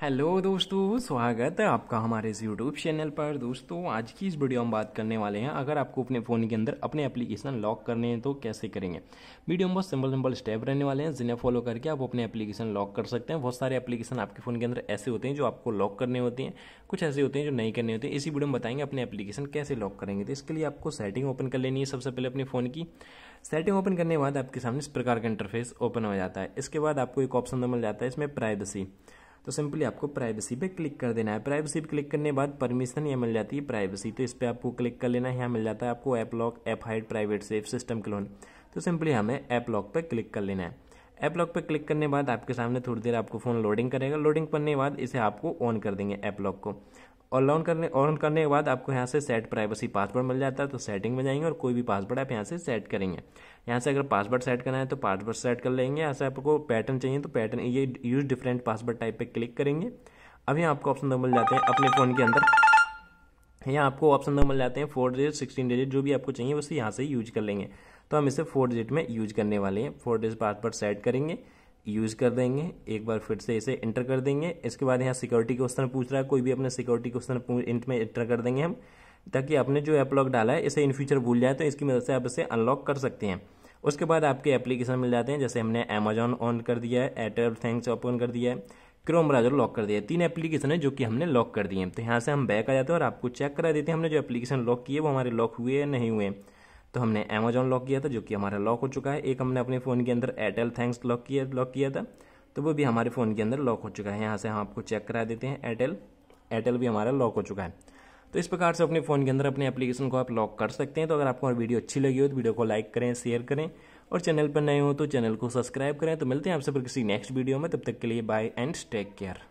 hello दोस्तों स्वागत है आपका हमारे इस यूट्यूब चैनल पर दोस्तों आज की इस वीडियो हम बात करने वाले हैं अगर आपको अपने फ़ोन के अंदर अपने एप्लीकेशन लॉक करने हैं तो कैसे करेंगे वीडियो में बहुत सिंपल सिंपल स्टेप रहने वाले हैं जिन्हें फॉलो करके आप अपने एप्लीकेशन लॉक कर सकते हैं बहुत सारे एप्लीकेशन आपके फ़ोन के अंदर ऐसे होते हैं जो आपको लॉक करने होते हैं कुछ ऐसे होते हैं जो नहीं करने होते हैं इसी वीडियो में बताएंगे अपने एप्लीकेशन कैसे लॉक करेंगे तो इसके लिए आपको सेटिंग ओपन कर लेनी है सबसे पहले अपने फ़ोन की सेटिंग ओपन करने के बाद आपके सामने इस प्रकार का इंटरफेस ओपन हो जाता है इसके बाद आपको एक ऑप्शन तो मिल जाता है इसमें प्राइवेसी तो सिंपली आपको प्राइवेसी पे क्लिक कर देना है प्राइवेसी पे क्लिक करने के बाद परमिशन यह मिल जाती है प्राइवेसी तो इस पर आपको क्लिक कर लेना है यहाँ मिल जाता है आपको app lock app hide private safe system clone तो सिंपली हमें ऐप लॉक पर क्लिक कर लेना है ऐप लॉक पर क्लिक करने बाद आपके सामने थोड़ी देर आपको फ़ोन लोडिंग करेगा लोडिंग करने के बाद इसे आपको ऑन कर देंगे ऐप लॉक को और लॉन करने ऑन करने के बाद आपको यहाँ से सेट प्राइवेसी पासवर्ड मिल जाता है तो सेटिंग में जाएंगे और कोई भी पासवर्ड आप यहाँ से सेट करेंगे यहाँ से अगर पासवर्ड सेट करना है तो पासवर्ड सेट कर लेंगे यहाँ से आपको पैटर्न चाहिए तो पैटर्न ये यूज़ डिफरेंट पासवर्ड टाइप पर क्लिक करेंगे अभी यहाँ आपको ऑप्शन दो मिल जाते हैं अपने फ़ोन के अंदर यहाँ आपको ऑप्शन नंबर मिल जाते हैं फोर डिजिट सिक्सटीन डिजिट जो भी आपको चाहिए उसे यहाँ से यूज कर लेंगे तो हम इसे फोर डिजिट में यूज करने वाले हैं फोर डिजिट पासवर्ड सेट करेंगे यूज कर देंगे एक बार फिर से इसे इंटर कर देंगे इसके बाद यहाँ सिक्योरिटी क्वेश्चन पूछ रहा है कोई भी अपने सिक्योरिटी क्वेश्चन इंट में इंटर कर देंगे हम ताकि आपने जो ऐप लॉक डाला है इसे इन फ्यूचर भूल जाए तो इसकी मदद से आप इसे अनलॉक कर सकते हैं उसके बाद आपके एप्लीकेशन मिल जाते हैं जैसे हमने अमेजोन ऑन कर दिया है एयरटेल थैंक्स ओपन कर दिया है क्रोम ब्राउजर लॉक कर दिया तीन एप्लीकेशन है जो कि हमने लॉक कर दिए हैं तो यहाँ से हम बैक आ जाते हैं और आपको चेक करा देते हैं हमने जो एप्लीकेशन लॉक किए वो हमारे लॉक हुए या नहीं हुए तो हमने अमेजॉन लॉक किया था जो कि हमारा लॉक हो चुका है एक हमने अपने फ़ोन के अंदर एयरटेल थैंक्स लॉक किया लॉक किया था तो वो भी हमारे फ़ोन के अंदर लॉक हो चुका है यहाँ से हम आपको चेक करा देते हैं एयरटेल एयरटेल भी हमारा लॉक हो चुका है तो इस प्रकार से अपने फ़ोन के अंदर अपने एप्लीकेशन को आप लॉक कर सकते हैं तो अगर आपको वीडियो अच्छी लगी हो तो वीडियो को लाइक करें शेयर करें और चैनल पर नए हो तो चैनल को सब्सक्राइब करें तो मिलते हैं आपसे फिर किसी नेक्स्ट वीडियो में तब तक के लिए बाय एंड टेक केयर